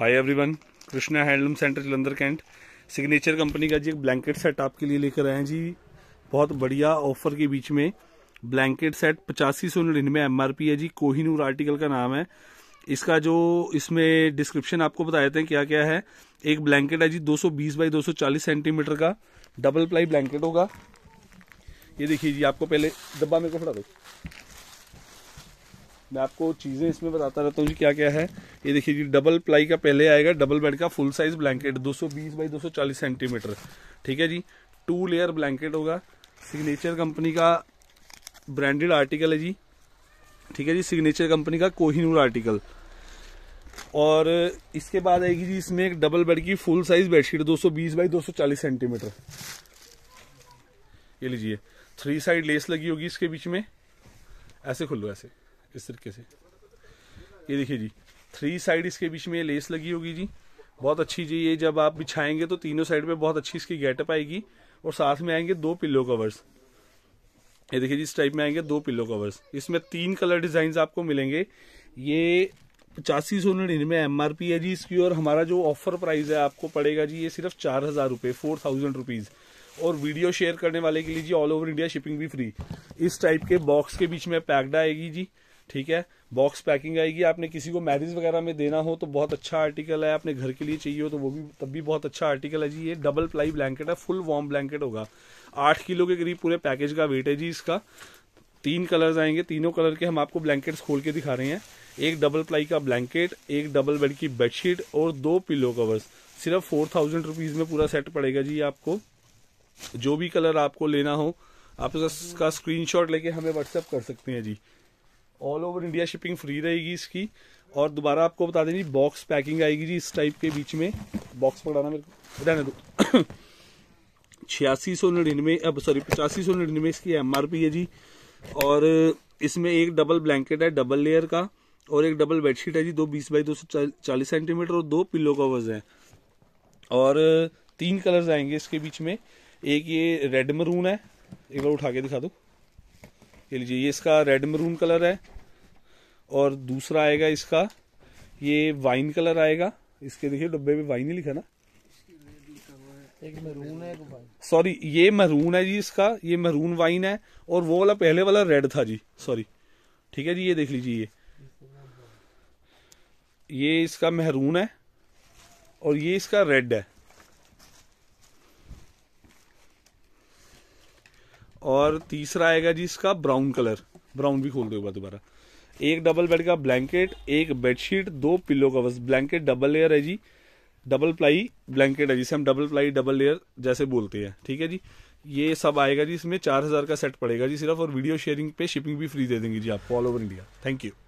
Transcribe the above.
हाय everyone Krishna handloom centre Jalandhar cantt signature company का जी एक ब्लैंकेट सेट आपके लिए लेकर आए हैं जी बहुत बढ़िया ऑफर के बीच में ब्लैंकेट सेट पचासी सौ निन्यानवे एम है जी कोहिनूर आर्टिकल का नाम है इसका जो इसमें डिस्क्रिप्शन आपको बताए थे क्या क्या है एक ब्लैंकेट है जी 220 बाई 240 सेंटीमीटर का डबल प्लाई ब्लैंकेट होगा ये देखिए जी आपको पहले डब्बा मेरे को फटा दो मैं आपको चीज़ें इसमें बताता रहता हूँ जी क्या क्या है ये देखिए जी डबल प्लाई का पहले आएगा डबल बेड का फुल साइज ब्लैंकेट 220 बाई दो सेंटीमीटर ठीक है जी टू लेयर ब्लैंकेट होगा सिग्नेचर कंपनी का ब्रांडेड आर्टिकल है जी ठीक है जी सिग्नेचर कंपनी का कोहिनूर आर्टिकल और इसके बाद आएगी जी इसमें एक डबल बेड की फुल साइज बेडशीट बीस बाई 240 सेंटीमीटर ये लीजिए थ्री साइड लेस लगी होगी इसके बीच में ऐसे खुल लो ऐसे इस तरीके से ये देखिए जी थ्री साइड इसके बीच में ये लेस लगी होगी जी बहुत अच्छी जी ये जब आप बिछाएंगे तो तीनों साइड पे बहुत अच्छी इसकी गेटअप आएगी और साथ में आएंगे दो पिल्लो कवर्स ये देखिए जी इस टाइप में आएंगे दो पिल्लो कवर्स इसमें तीन कलर डिजाइन आपको मिलेंगे ये पचासी सौ निन्यानवे एम आर पी है जी इसकी और हमारा जो ऑफर प्राइस है आपको पड़ेगा जी ये सिर्फ चार हज़ार रुपये फोर थाउजेंड रुपीज़ और वीडियो शेयर करने वाले के लिए जी ऑल ओवर इंडिया शिपिंग भी फ्री इस टाइप के बॉक्स के बीच में पैक्ड आएगी जी ठीक है बॉक्स पैकिंग आएगी आपने किसी को मैरिज वगैरह में देना हो तो बहुत अच्छा आर्टिकल है अपने घर के लिए चाहिए हो तो वो भी तब भी बहुत अच्छा आर्टिकल है जी ये डबल प्लाई ब्लैंकेट है फुल वार्म ब्लैंकेट होगा आठ किलो के करीब पूरे पैकेज का वेट है जी इसका तीन कलर आएंगे तीनों कलर के हम आपको ब्लैंकेट खोल के दिखा रहे हैं एक डबल प्लाई का ब्लैंकेट एक डबल बेड की बेडशीट और दो पिलो कवर्स सिर्फ फोर थाउजेंड रुपीज़ में पूरा सेट पड़ेगा जी आपको जो भी कलर आपको लेना हो आप उसका स्क्रीनशॉट लेके हमें व्हाट्सएप कर सकते हैं जी all over India shipping free रहेगी इसकी और दोबारा आपको बता दें जी बॉक्स पैकिंग आएगी जी इस टाइप के बीच में बॉक्स पकड़ाना मेरे को रहने दो छियासी सौ नड़िनवे अब सॉरी पचासी सौ नड़िनवे इसकी एम है जी और इसमें एक डबल ब्लैंकेट है डबल लेयर का और एक डबल बेडशीट है जी दो बीस बाई दो सौ चालीस सेंटीमीटर और दो पिल्लो कवर्स हैं और तीन कलर्स आएंगे इसके बीच में एक ये रेड मरून है एक बार उठा के दिखा दो ये लीजिए ये इसका रेड मरून कलर है और दूसरा आएगा इसका ये वाइन कलर आएगा इसके देखिए डब्बे में वाइन ही लिखा ना एक मरून है सॉरी ये मरून है जी इसका ये मरून वाइन है और वो वाला पहले वाला रेड था जी सॉरी ठीक है जी ये देख लीजिए ये ये इसका मेहरून है और ये इसका रेड है और तीसरा आएगा जी इसका ब्राउन कलर ब्राउन भी खोल दो दोबारा एक डबल बेड का ब्लैंकेट एक बेडशीट दो pillow covers blanket double layer है जी डबल प्लाई ब्लैंकेट है जिसे हम डबल प्लाई डबल लेयर जैसे बोलते हैं ठीक है जी ये सब आएगा जी इसमें चार हज़ार का सेट पड़ेगा जी सिर्फ और वीडियो शेयरिंग पे शिपिंग भी फ्री दे देंगे जी आपको all over India thank you